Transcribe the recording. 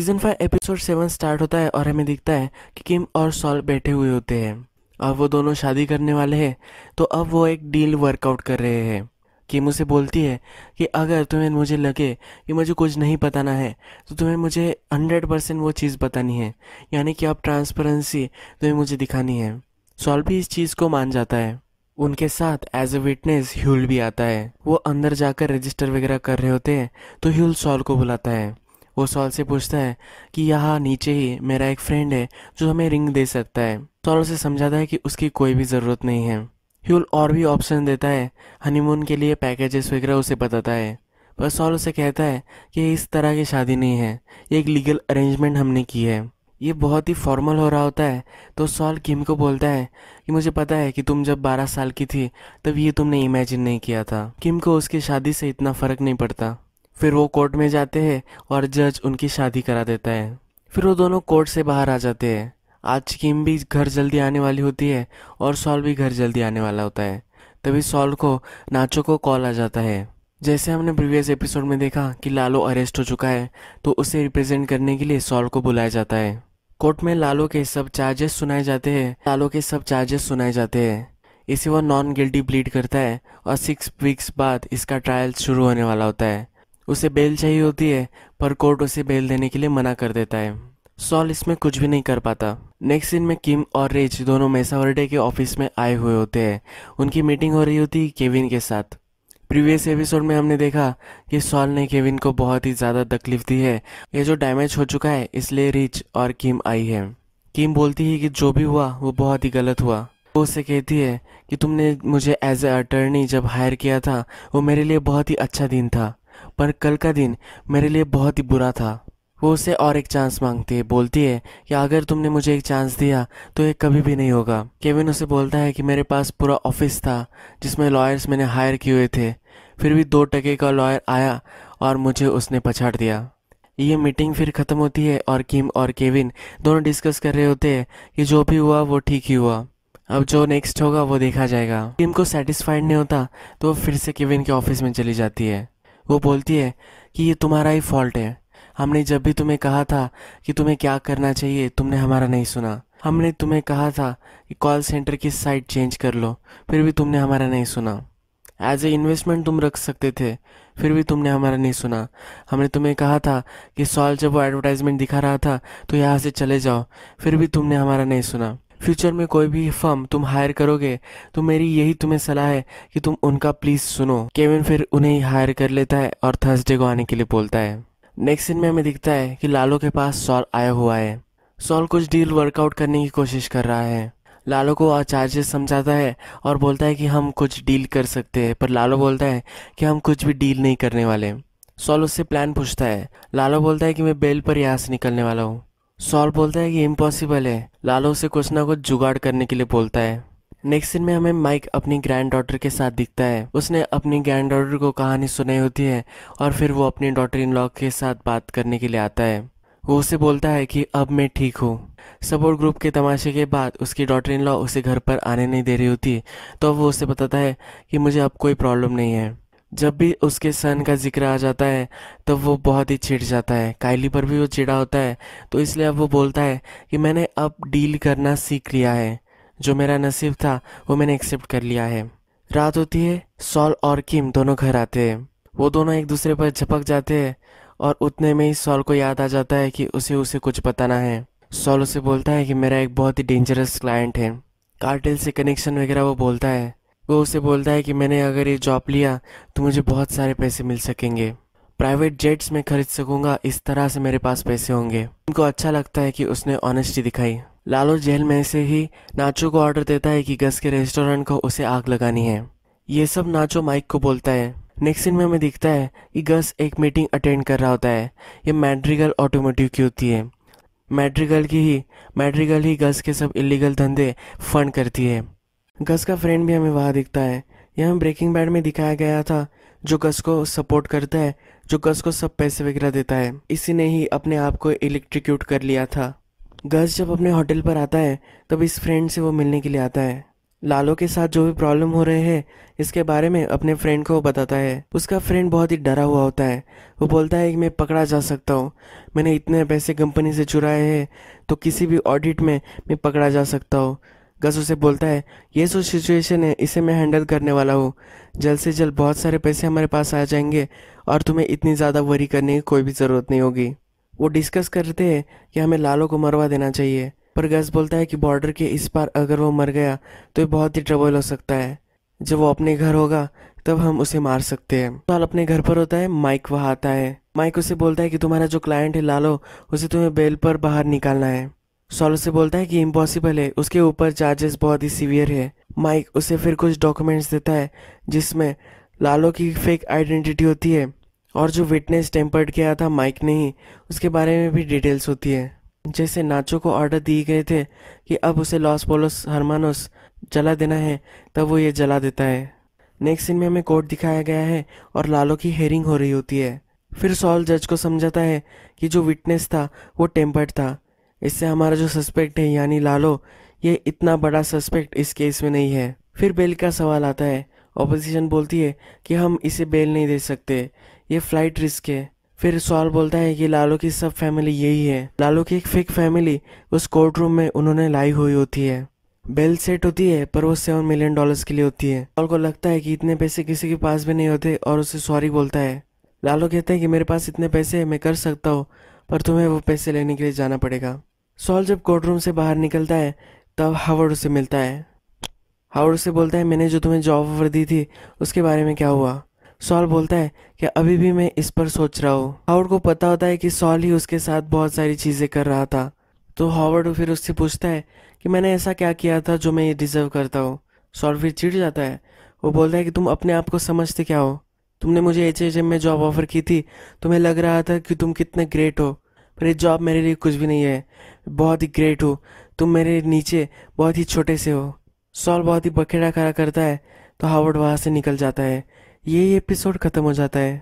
season five episode seven start होता है और हमें दिखता है कि किम और सॉल बैठे हुए होते हैं और वो दोनों शादी करने वाले हैं तो अब वो एक डील वर्कआउट कर रहे हैं किम उसे बोलती है कि अगर तुम्हें मुझे लगे कि मुझे कुछ नहीं बताना है तो तुम्हें मुझे हंड्रेड परसेंट वो चीज़ बतानी है यानी कि आप ट्रांसपेरेंसी तुम्हें मुझे दिखानी है सॉल भी इस चीज़ को मान जाता है उनके साथ एज ए विटनेस ह्यूल भी आता है वो अंदर जाकर रजिस्टर वगैरह कर रहे होते हैं तो ह्यूल सॉल को बुलाता है वो सॉल से पूछता है कि यहाँ नीचे ही मेरा एक फ्रेंड है जो हमें रिंग दे सकता है सॉल उसे समझाता है कि उसकी कोई भी ज़रूरत नहीं है ह्यूल और भी ऑप्शन देता है हनीमून के लिए पैकेजेस वगैरह उसे बताता है पर सॉल उसे कहता है कि इस तरह की शादी नहीं है ये एक लीगल अरेंजमेंट हमने की है ये बहुत ही फॉर्मल हो रहा होता है तो सॉल किम को बोलता है कि मुझे पता है कि तुम जब 12 साल की थी तब ये तुमने इमेजिन नहीं किया था किम को उसकी शादी से इतना फ़र्क नहीं पड़ता फिर वो कोर्ट में जाते हैं और जज उनकी शादी करा देता है फिर वो दोनों कोर्ट से बाहर आ जाते हैं आज किम भी घर जल्दी आने वाली होती है और सॉल भी घर जल्दी आने वाला होता है तभी सॉल को नाचो को कॉल आ जाता है जैसे हमने प्रीवियस एपिसोड में देखा कि लालो अरेस्ट हो चुका है तो उसे रिप्रेजेंट करने के लिए सॉल को बुलाया जाता है कोर्ट में लालो के सब चार्जेस सुनाए जाते हैं लालो के सब चार्जेस सुनाए जाते हैं इसे वो नॉन गिल्टी प्लीड करता है और सिक्स वीक्स बाद इसका ट्रायल शुरू होने वाला होता है उसे बेल चाहिए होती है पर कोर्ट उसे बेल देने के लिए मना कर देता है सॉल इसमें कुछ भी नहीं कर पाता नेक्स्ट सीन में किम और रेज दोनों मेसावर्डे के ऑफिस में आए हुए होते हैं उनकी मीटिंग हो रही होती है केविन के साथ प्रीवियस एपिसोड में हमने देखा कि सॉल ने केविन को बहुत ही ज़्यादा तकलीफ दी है ये जो डैमेज हो चुका है इसलिए रिच और किम आई है किम बोलती है कि जो भी हुआ वो बहुत ही गलत हुआ वो उससे कहती है कि तुमने मुझे एज ए अटर्नी जब हायर किया था वो मेरे लिए बहुत ही अच्छा दिन था पर कल का दिन मेरे लिए बहुत ही बुरा था वो उसे और एक चांस मांगती है बोलती है कि अगर तुमने मुझे एक चांस दिया तो ये कभी भी नहीं होगा केविन उसे बोलता है कि मेरे पास पूरा ऑफिस था जिसमें लॉयर्स मैंने हायर किए हुए थे फिर भी दो टके का लॉयर आया और मुझे उसने पछाड़ दिया ये मीटिंग फिर ख़त्म होती है और किम और केविन दोनों डिस्कस कर रहे होते हैं कि जो भी हुआ वो ठीक ही हुआ अब जो नेक्स्ट होगा वो देखा जाएगा किम को सेटिस्फाइड नहीं होता तो वो फिर से केविन के ऑफिस में चली जाती है वो बोलती है कि ये तुम्हारा ही फॉल्ट है हमने जब भी तुम्हें कहा था कि तुम्हें क्या करना चाहिए तुमने हमारा नहीं सुना हमने तुम्हें कहा था कि कॉल सेंटर की साइट चेंज कर लो फिर भी तुमने हमारा नहीं सुना एज ए इन्वेस्टमेंट तुम रख सकते थे फिर भी तुमने हमारा नहीं सुना हमने तुम्हें कहा था कि सॉल जब वो एडवर्टाइजमेंट दिखा रहा था तो यहाँ से चले जाओ फिर भी तुमने हमारा नहीं सुना फ्यूचर में कोई भी फर्म तुम हायर करोगे तो मेरी यही तुम्हें सलाह है कि तुम उनका प्लीज़ सुनो केविन फिर उन्हें हायर कर लेता है और थर्सडे को आने के लिए बोलता है नेक्स्ट दिन में हमें दिखता है कि लालो के पास सॉल आया हुआ है सॉल कुछ डील वर्कआउट करने की कोशिश कर रहा है लालो को चार्जेस समझाता है और बोलता है कि हम कुछ डील कर सकते हैं पर लालो बोलता है कि हम कुछ भी डील नहीं करने वाले सॉल उससे प्लान पूछता है लालो बोलता है कि मैं बेल पर यहाँ से निकलने वाला हूँ सॉल बोलता है कि इम्पॉसिबल है लालो से कुछ ना कुछ जुगाड़ करने के लिए बोलता है नेक्स्ट सीन में हमें माइक अपनी ग्रैंड डॉटर के साथ दिखता है उसने अपनी ग्रैंड डॉटर को कहानी सुनाई होती है और फिर वो अपनी डॉटर इन लॉ के साथ बात करने के लिए आता है वो उसे बोलता है कि अब मैं ठीक हूँ सपोर्ट ग्रुप के तमाशे के बाद उसकी डॉटर इन लॉ उसे घर पर आने नहीं दे रही होती तो वो उसे बताता है कि मुझे अब कोई प्रॉब्लम नहीं है जब भी उसके सन का जिक्र आ जाता है तब तो वो बहुत ही छिड़ जाता है कायली पर भी वो चिड़ा होता है तो इसलिए अब वो बोलता है कि मैंने अब डील करना सीख लिया है जो मेरा नसीब था वो मैंने एक्सेप्ट कर लिया है रात होती है सॉल और किम दोनों घर आते हैं वो दोनों एक दूसरे पर झपक जाते हैं और उतने में ही सॉल को याद आ जाता है कि उसे उसे कुछ बताना है सॉल उसे बोलता है कि मेरा एक बहुत ही डेंजरस क्लाइंट है कार्टेल से कनेक्शन वगैरह वो बोलता है वो उसे बोलता है कि मैंने अगर ये जॉब लिया तो मुझे बहुत सारे पैसे मिल सकेंगे प्राइवेट जेट्स में खरीद सकूंगा इस तरह से मेरे पास पैसे होंगे उनको अच्छा लगता है कि उसने ऑनेस्टी दिखाई लालो जेल में से ही नाचो को ऑर्डर देता है कि गस के रेस्टोरेंट को उसे आग लगानी है ये सब नाचो माइक को बोलता है नेक्स्ट सीन में हमें दिखता है कि गस एक मीटिंग अटेंड कर रहा होता है ये मैड्रिगल ऑटोमोटिव की होती है मैड्रिगल की ही मैड्रिगल ही गस के सब इलीगल धंधे फंड करती है गस का फ्रेंड भी हमें वहाँ दिखता है यह हमें ब्रेकिंग बैड में दिखाया गया था जो गस को सपोर्ट करता है जो गस को सब पैसे वगैरह देता है इसी ने ही अपने आप को इलेक्ट्रिक्यूट कर लिया था गस जब अपने होटल पर आता है तब इस फ्रेंड से वो मिलने के लिए आता है लालो के साथ जो भी प्रॉब्लम हो रहे हैं इसके बारे में अपने फ्रेंड को बताता है उसका फ्रेंड बहुत ही डरा हुआ होता है वो बोलता है कि मैं पकड़ा जा सकता हूँ मैंने इतने पैसे कंपनी से चुराए हैं तो किसी भी ऑडिट में मैं पकड़ा जा सकता हूँ गस उसे बोलता है ये जो सिचुएशन है इसे मैं हैंडल करने वाला हूँ जल्द से जल्द बहुत सारे पैसे हमारे पास आ जाएंगे और तुम्हें इतनी ज़्यादा वरी करने की कोई भी ज़रूरत नहीं होगी वो डिस्कस करते हैं कि हमें लालो को मरवा देना चाहिए पर गस बोलता है कि बॉर्डर के इस पार अगर वो मर गया तो ये बहुत ही ट्रबल हो सकता है जब वो अपने घर होगा तब हम उसे मार सकते हैं लाल अपने घर पर होता है माइक वहाँ आता है माइक उसे बोलता है कि तुम्हारा जो क्लाइंट है लालो उसे तुम्हें बेल पर बाहर निकालना है सोलो से बोलता है कि इम्पॉसिबल है उसके ऊपर चार्जेस बहुत ही सीवियर है माइक उसे फिर कुछ डॉक्यूमेंट्स देता है जिसमें लालो की फेक आइडेंटिटी होती है और जो विटनेस टेम्पर्ड किया था माइक ने ही उसके बारे में भी डिटेल्स होती है जैसे नाचो को ऑर्डर दिए गए थे कि अब उसे लॉस पोलोस हरमानोस जला देना है तब वो ये जला देता है नेक्स्ट सीन में हमें कोर्ट दिखाया गया है और लालो की हेयरिंग हो रही होती है फिर सॉल जज को समझाता है कि जो विटनेस था वो टेम्पर्ड था इससे हमारा जो सस्पेक्ट है यानी लालो ये इतना बड़ा सस्पेक्ट इस केस में नहीं है फिर बेल का सवाल आता है ऑपोजिशन बोलती है कि हम इसे बेल नहीं दे सकते ये फ्लाइट रिस्क है फिर सॉल बोलता है कि लालो की सब फैमिली यही है लालो की एक फेक फैमिली उस कोर्ट रूम में उन्होंने लाई हुई होती है बेल सेट होती है पर वो सेवन मिलियन डॉलर्स के लिए होती है सॉल को लगता है कि इतने पैसे किसी के पास भी नहीं होते और उसे सॉरी बोलता है लालो कहते है कि मेरे पास इतने पैसे है मैं कर सकता हूँ पर तुम्हें वो पैसे लेने के लिए जाना पड़ेगा सॉल जब कोर्टरूम से बाहर निकलता है तब हावर्ड उसे मिलता है हावर्ड उसे बोलता है मैंने जो तुम्हें जॉब ऑफर दी थी उसके बारे में क्या हुआ सॉल बोलता है कि अभी भी मैं इस पर सोच रहा हूँ हावर्ड को पता होता है कि सॉल ही उसके साथ बहुत सारी चीज़ें कर रहा था तो हावर्ड फिर उससे पूछता है कि मैंने ऐसा क्या किया था जो मैं ये डिज़र्व करता हूँ सॉल फिर चिढ़ जाता है वो बोलता है कि तुम अपने आप को समझते क्या हो तुमने मुझे एच एच एम में जॉब ऑफ़र की थी तुम्हें लग रहा था कि तुम कितने ग्रेट हो पर ये जॉब मेरे लिए कुछ भी नहीं है बहुत ही ग्रेट हो तुम मेरे नीचे बहुत ही छोटे से हो सॉल बहुत ही बखेड़ा खड़ा करता है तो हावर्ड वहाँ से निकल जाता है यही एपिसोड ख़त्म हो जाता है